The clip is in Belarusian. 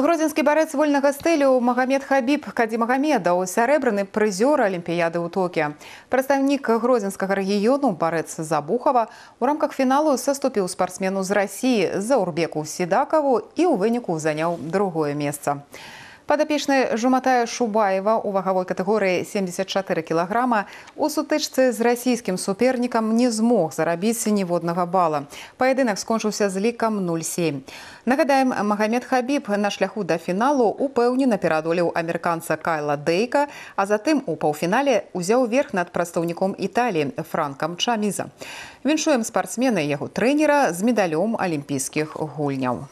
Грозінскі барец вольнага стылю Магамед Хабіб Кадзімагамедаў сярэбраны прызёр алімпіяды ў Токі. Прадстаўнік гродзенскага рэгіёну барец Забухава у рамках фіналу саступіў спартсмену з рассіі за урбеку Сідакаву і ў выніку заняў другое месца падапечны жуматая шубаева у вагавой катэгорыі 74 кілаграма у сутычцы з расійскім супернікам не змог зарабіцца ніводнага бала паядынак скончыўся з лікам 07 нагадаем магамед хабіб на шляху да фіналу упэўнена перадолеў амерыканца кайла дейка а затым у паўфінале узяў верх над прадстаўніком італі франкам чаміза віншуем спартсмены яго трэнера з медалём алімпійскіх гульняў